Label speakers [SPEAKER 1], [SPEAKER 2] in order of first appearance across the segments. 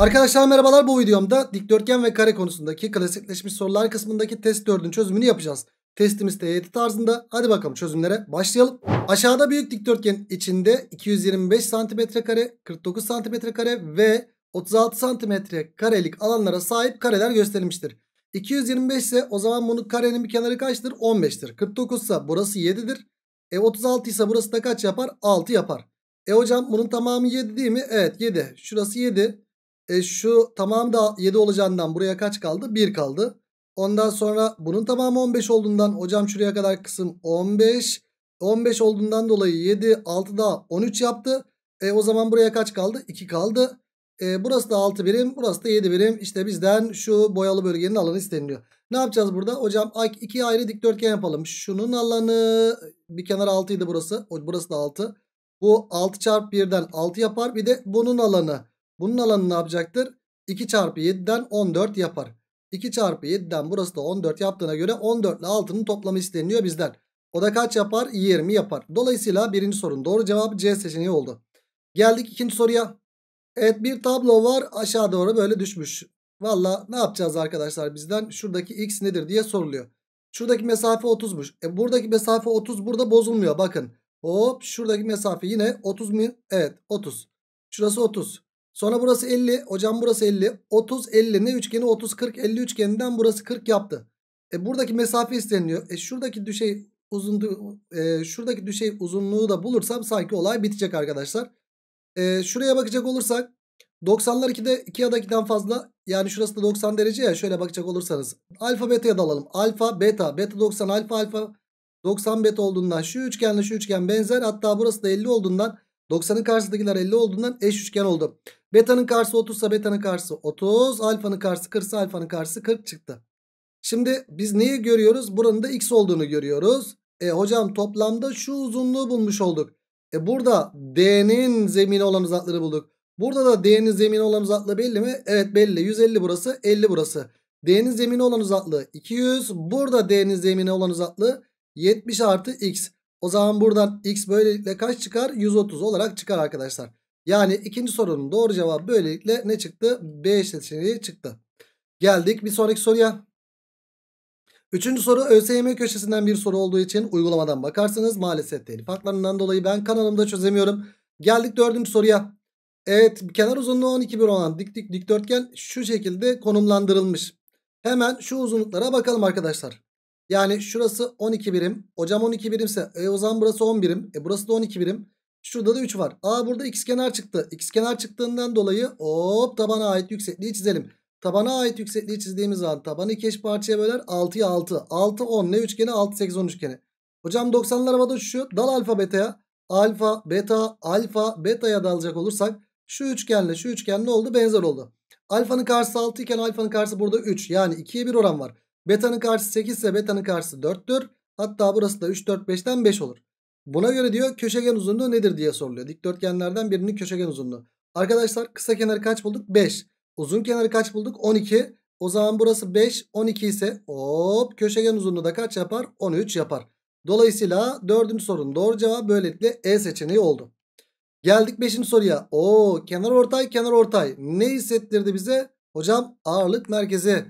[SPEAKER 1] Arkadaşlar merhabalar bu videomda dikdörtgen ve kare konusundaki klasikleşmiş sorular kısmındaki test 4'ün çözümünü yapacağız. Testimiz TYT e tarzında. Hadi bakalım çözümlere başlayalım. Aşağıda büyük dikdörtgen içinde 225 cm kare, 49 cm kare ve 36 cm karelik alanlara sahip kareler gösterilmiştir. 225 ise o zaman bunun karenin bir kenarı kaçtır? 15'tir. 49 ise burası 7'dir. E 36 ise burası da kaç yapar? 6 yapar. E hocam bunun tamamı 7 değil mi? Evet 7. Şurası 7. E şu tamam da 7 olacağından buraya kaç kaldı? 1 kaldı. Ondan sonra bunun tamamı 15 olduğundan hocam şuraya kadar kısım 15. 15 olduğundan dolayı 7 6 daha 13 yaptı. E o zaman buraya kaç kaldı? 2 kaldı. E, burası da 6 birim burası da 7 birim. İşte bizden şu boyalı bölgenin alanı isteniliyor. Ne yapacağız burada? Hocam iki ayrı dikdörtgen yapalım. Şunun alanı bir kenar 6 idi burası. Burası da 6. Bu 6 çarp 1'den 6 yapar. Bir de bunun alanı bunun alanı ne yapacaktır? 2 çarpı 7'den 14 yapar. 2 çarpı 7'den burası da 14 yaptığına göre 14 ile 6'nın toplamı isteniyor bizden. O da kaç yapar? 20 yapar. Dolayısıyla birinci sorunun doğru cevabı C seçeneği oldu. Geldik ikinci soruya. Evet bir tablo var aşağı doğru böyle düşmüş. Valla ne yapacağız arkadaşlar bizden? Şuradaki x nedir diye soruluyor. Şuradaki mesafe 30'muş. E buradaki mesafe 30 burada bozulmuyor bakın. Hop şuradaki mesafe yine 30 mi? Evet 30. Şurası 30. Sonra burası 50. Hocam burası 50. 30 50 ne üçgeni 30 40 50 üçgeninden burası 40 yaptı. E buradaki mesafe isteniyor. E şuradaki düşey uzunluğu e, şuradaki düşey uzunluğu da bulursam sanki olay bitecek arkadaşlar. E, şuraya bakacak olursak 90'lar 2'de 2 ya da fazla yani şurası da 90 derece ya şöyle bakacak olursanız alfa beta'ya da alalım. Alfa beta beta 90 alfa alfa 90 beta olduğundan şu üçgenle şu üçgen benzer hatta burası da 50 olduğundan 90'ın karşısındakiler 50 olduğundan eş üçgen oldu. Beta'nın karşısı 30 ise beta'nın karşısı 30. Alfa'nın karşısı 40 ise alfa'nın karşısı 40 çıktı. Şimdi biz neyi görüyoruz? Buranın da x olduğunu görüyoruz. E hocam toplamda şu uzunluğu bulmuş olduk. E burada D'nin zemini olan uzakları bulduk. Burada da D'nin zemini olan uzaklığı belli mi? Evet belli. 150 burası 50 burası. D'nin zemini olan uzaklığı 200. Burada D'nin zemini olan uzaklığı 70 artı x. O zaman buradan x böylelikle kaç çıkar? 130 olarak çıkar arkadaşlar. Yani ikinci sorunun doğru cevabı böylelikle ne çıktı? B seçeneği çıktı. Geldik bir sonraki soruya. Üçüncü soru ÖSYM köşesinden bir soru olduğu için uygulamadan bakarsanız maalesef telif haklarından dolayı ben kanalımda çözemiyorum. Geldik dördüncü soruya. Evet kenar uzunluğu 12 bir olan dik dik dikdörtgen şu şekilde konumlandırılmış. Hemen şu uzunluklara bakalım arkadaşlar. Yani şurası 12 birim. Hocam 12 birimse e o zaman burası 10 birim. E burası da 12 birim. Şurada da 3 var. Aa burada x kenar çıktı. X kenar çıktığından dolayı hop tabana ait yüksekliği çizelim. Tabana ait yüksekliği çizdiğimiz zaman tabanı iki eş parçaya böler 6'ya 6. 6 10 ne üçgeni 6 8 10 üçgeni. Hocam 90'lar havada uçuşuyor. Dal alfa beta'ya. Alfa beta alfa beta'ya dalacak olursak şu üçgenle şu üçgen ne oldu? Benzer oldu. Alfanın karşısı 6 iken alfanın karşısı burada 3. Yani 2'ye 1 oran var. Beta'nın karşısı 8 ise beta'nın karşısı 4'tür. Hatta burası da 3, 4, 5'ten 5 olur. Buna göre diyor köşegen uzunluğu nedir diye soruluyor. Dikdörtgenlerden birinin köşegen uzunluğu. Arkadaşlar kısa kenarı kaç bulduk? 5. Uzun kenarı kaç bulduk? 12. O zaman burası 5, 12 ise hop köşegen uzunluğu da kaç yapar? 13 yapar. Dolayısıyla dördüncü sorunun doğru cevabı böylelikle E seçeneği oldu. Geldik 5. soruya. Oo kenar ortay kenar ortay. Ne hissettirdi bize? Hocam ağırlık merkezi.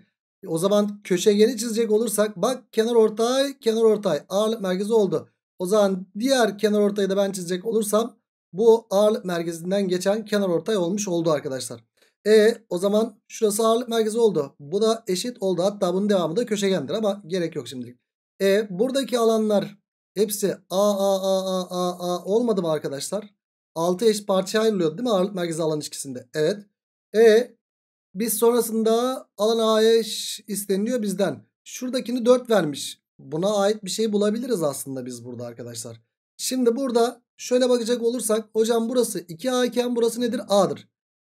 [SPEAKER 1] O zaman köşegeni çizecek olursak bak kenar ortay kenar ortay ağırlık merkezi oldu. O zaman diğer kenar ortayı da ben çizecek olursam bu ağırlık merkezinden geçen kenar ortay olmuş oldu arkadaşlar. E o zaman şurası ağırlık merkezi oldu. Bu da eşit oldu. Hatta bunun devamı da köşegendir ama gerek yok şimdilik. E buradaki alanlar hepsi A A A A A A olmadı mı arkadaşlar? 6 eş parçaya ayrılıyor değil mi ağırlık merkezi alan ilişkisinde? Evet. E biz sonrasında alan AEŞ isteniliyor bizden. Şuradakini 4 vermiş. Buna ait bir şey bulabiliriz aslında biz burada arkadaşlar. Şimdi burada şöyle bakacak olursak hocam burası 2A iken burası nedir? A'dır.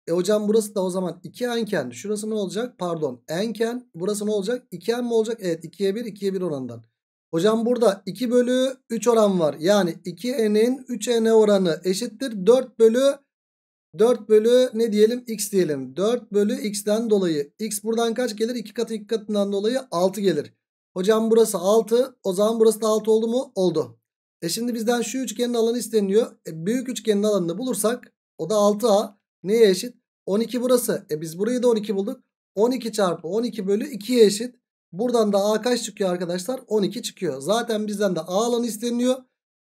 [SPEAKER 1] E hocam burası da o zaman 2N iken şurası ne olacak? Pardon Nken. E burası ne olacak? 2N mı olacak? Evet 2'ye 1 2'ye 1 oranından. Hocam burada 2 bölü 3 oran var. Yani 2N'in 3N oranı eşittir 4 bölü 4 bölü ne diyelim x diyelim. 4 bölü x'ten dolayı. x buradan kaç gelir? 2 katı 2 katından dolayı 6 gelir. Hocam burası 6. O zaman burası da 6 oldu mu? Oldu. E şimdi bizden şu üçgenin alanı isteniyor. E büyük üçgenin alanını bulursak o da 6a. Neye eşit? 12 burası. E biz burayı da 12 bulduk. 12 çarpı 12 bölü 2'ye eşit. Buradan da a kaç çıkıyor arkadaşlar? 12 çıkıyor. Zaten bizden de a alanı isteniyor.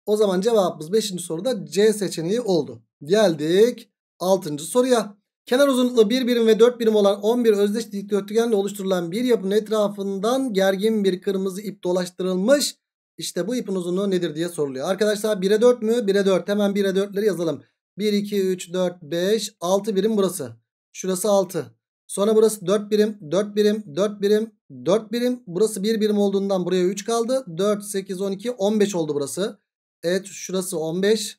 [SPEAKER 1] O zaman cevabımız 5. soruda C seçeneği oldu. Geldik Altıncı soruya. Kenar uzunluğu 1 birim ve 4 birim olan 11 özdeş dikdörtgenle oluşturulan bir yapının etrafından gergin bir kırmızı ip dolaştırılmış. İşte bu ipin uzunluğu nedir diye soruluyor. Arkadaşlar 1'e 4 mü? 1'e 4. Hemen 1'e 4'leri yazalım. 1, 2, 3, 4, 5, 6 birim burası. Şurası 6. Sonra burası 4 birim, 4 birim, 4 birim, 4 birim. Burası 1 birim olduğundan buraya 3 kaldı. 4, 8, 12, 15 oldu burası. Evet şurası 15.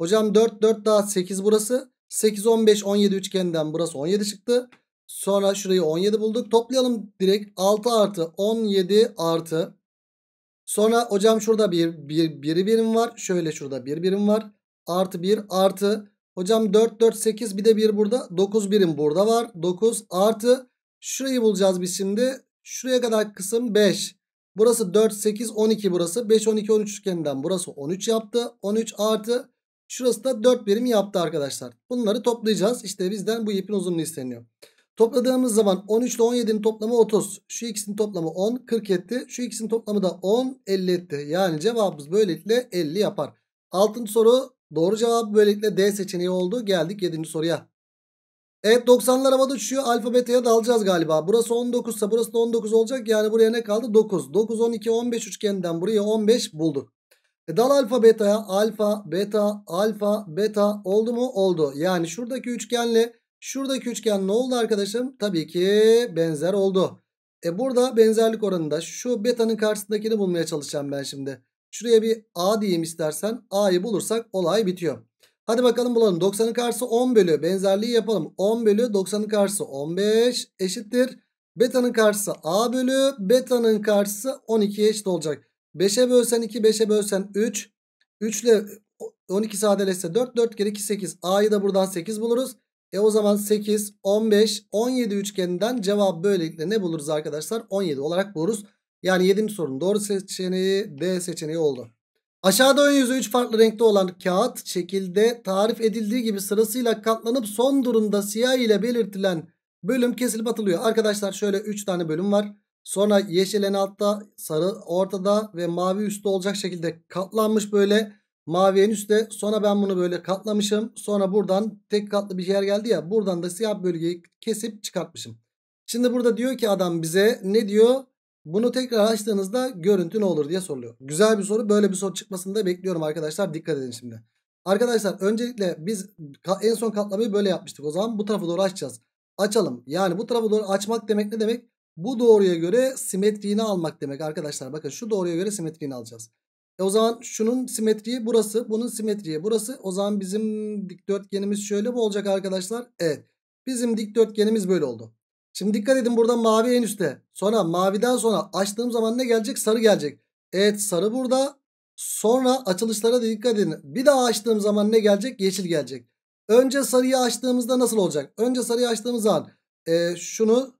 [SPEAKER 1] Hocam 4, 4 daha 8 burası. 8, 15, 17 üçgeninden burası 17 çıktı. Sonra şurayı 17 bulduk. Toplayalım direkt 6 artı 17 artı. Sonra hocam şurada bir, bir, bir birim var. Şöyle şurada bir birim var. Artı 1 artı. Hocam 4, 4, 8 bir de bir burada. 9 birim burada var. 9 artı. Şurayı bulacağız biz şimdi. Şuraya kadar kısım 5. Burası 4, 8, 12 burası. 5, 12, 13 üçgeninden burası 13 yaptı. 13 artı. Şurası da 4 birim yaptı arkadaşlar. Bunları toplayacağız. İşte bizden bu ipin uzunluğu isteniyor. Topladığımız zaman 13 ile 17'nin toplamı 30. Şu ikisinin toplamı 10, 40 etti. Şu ikisinin toplamı da 10, 50 etti. Yani cevabımız böylelikle 50 yapar. Altıncı soru doğru cevap böylelikle D seçeneği oldu. Geldik 7. soruya. Evet 90'lar havada uçuyor. Alfabeteye dalacağız galiba. Burası 19 ise burası da 19 olacak. Yani buraya ne kaldı? 9. 9, 12, 15 üçgeninden buraya 15 bulduk. E dal alfa beta'ya alfa beta alfa beta oldu mu? Oldu. Yani şuradaki üçgenle şuradaki üçgen ne oldu arkadaşım? Tabii ki benzer oldu. E burada benzerlik oranında şu beta'nın karşısındakini bulmaya çalışacağım ben şimdi. Şuraya bir A diyeyim istersen. A'yı bulursak olay bitiyor. Hadi bakalım bulalım. 90'ın karşısı 10 bölü. Benzerliği yapalım. 10 bölü 90'ın karşısı 15 eşittir. Beta'nın karşısı A bölü. Beta'nın karşısı 12 eşit olacak. 5'e bölsen 2, 5'e bölsen 3. 3 ile 12 sadeleşse 4. 4 kere 2 8. A'yı da buradan 8 buluruz. E o zaman 8, 15, 17 üçgeninden cevap böylelikle ne buluruz arkadaşlar? 17 olarak buluruz. Yani 7. sorun doğru seçeneği D seçeneği oldu. Aşağıda ön yüzü 3 farklı renkte olan kağıt şekilde tarif edildiği gibi sırasıyla katlanıp son durumda siyah ile belirtilen bölüm kesilip atılıyor. Arkadaşlar şöyle 3 tane bölüm var. Sonra yeşil en altta, sarı ortada ve mavi üstte olacak şekilde katlanmış böyle. Mavi en üstte. Sonra ben bunu böyle katlamışım. Sonra buradan tek katlı bir yer geldi ya. Buradan da siyah bölgeyi kesip çıkartmışım. Şimdi burada diyor ki adam bize ne diyor? Bunu tekrar açtığınızda görüntü ne olur diye soruluyor. Güzel bir soru. Böyle bir soru çıkmasını da bekliyorum arkadaşlar. Dikkat edin şimdi. Arkadaşlar öncelikle biz en son katlamayı böyle yapmıştık. O zaman bu tarafı doğru açacağız. Açalım. Yani bu tarafı doğru açmak demek ne demek? Bu doğruya göre simetriğini almak demek arkadaşlar. Bakın şu doğruya göre simetriğini alacağız. E o zaman şunun simetriği burası. Bunun simetriği burası. O zaman bizim dikdörtgenimiz şöyle bu olacak arkadaşlar. Evet. Bizim dikdörtgenimiz böyle oldu. Şimdi dikkat edin burada mavi en üstte. Sonra maviden sonra açtığım zaman ne gelecek? Sarı gelecek. Evet sarı burada. Sonra açılışlara da dikkat edin. Bir daha açtığım zaman ne gelecek? Yeşil gelecek. Önce sarıyı açtığımızda nasıl olacak? Önce sarıyı açtığımız zaman e, şunu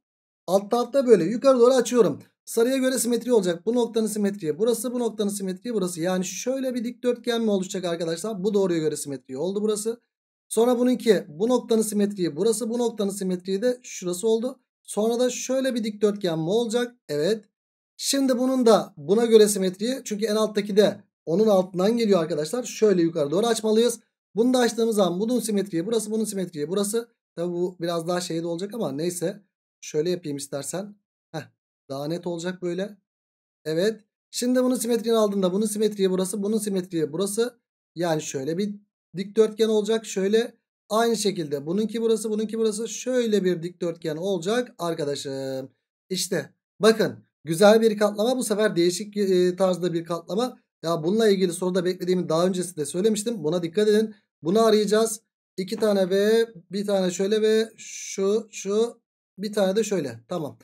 [SPEAKER 1] Alt tarafta böyle yukarı doğru açıyorum. Sarıya göre simetri olacak. Bu noktanın simetriği. burası bu noktanın simetriği. burası. Yani şöyle bir dikdörtgen mi oluşacak arkadaşlar? Bu doğruya göre simetri oldu burası. Sonra bununki bu noktanın simetriği burası bu noktanın simetriği de şurası oldu. Sonra da şöyle bir dikdörtgen mi olacak? Evet. Şimdi bunun da buna göre simetriği çünkü en alttaki de onun altından geliyor arkadaşlar. Şöyle yukarı doğru açmalıyız. Bunu da açtığımız zaman bunun simetriği burası bunun simetriği burası. Tabi bu biraz daha şeyde olacak ama neyse. Şöyle yapayım istersen. Heh, daha net olacak böyle. Evet. Şimdi bunun simetriğini aldığında bunun simetriği burası. Bunun simetriği burası. Yani şöyle bir dikdörtgen olacak. Şöyle aynı şekilde bununki burası bununki burası. Şöyle bir dikdörtgen olacak arkadaşım. İşte bakın güzel bir katlama. Bu sefer değişik e, tarzda bir katlama. Ya bununla ilgili soruda beklediğimi daha öncesi söylemiştim. Buna dikkat edin. Bunu arayacağız. İki tane ve bir tane şöyle ve şu şu bir tane de şöyle. Tamam.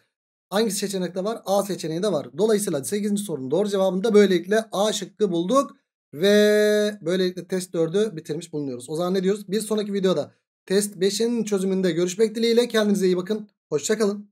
[SPEAKER 1] Hangi seçenekte var? A seçeneği de var. Dolayısıyla 8. sorunun doğru cevabını da böylelikle A şıkkı bulduk. Ve böylelikle test 4'ü bitirmiş bulunuyoruz. O zaman ne diyoruz? Bir sonraki videoda test 5'in çözümünde görüşmek dileğiyle. Kendinize iyi bakın. Hoşçakalın.